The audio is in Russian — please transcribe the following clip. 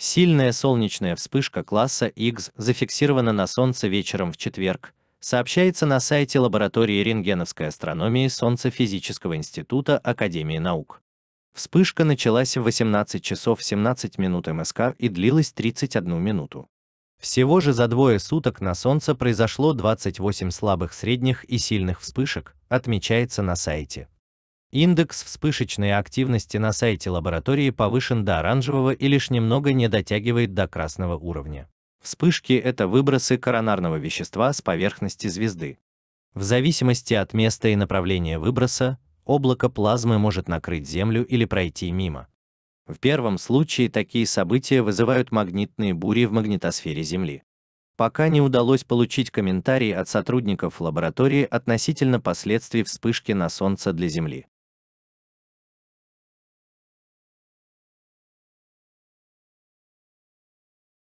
Сильная солнечная вспышка класса X зафиксирована на Солнце вечером в четверг, сообщается на сайте лаборатории рентгеновской астрономии Солнцефизического института Академии наук. Вспышка началась в 18 часов 17 минут МСК и длилась 31 минуту. Всего же за двое суток на Солнце произошло 28 слабых средних и сильных вспышек, отмечается на сайте. Индекс вспышечной активности на сайте лаборатории повышен до оранжевого и лишь немного не дотягивает до красного уровня. Вспышки – это выбросы коронарного вещества с поверхности звезды. В зависимости от места и направления выброса, облако плазмы может накрыть Землю или пройти мимо. В первом случае такие события вызывают магнитные бури в магнитосфере Земли. Пока не удалось получить комментарии от сотрудников лаборатории относительно последствий вспышки на Солнце для Земли.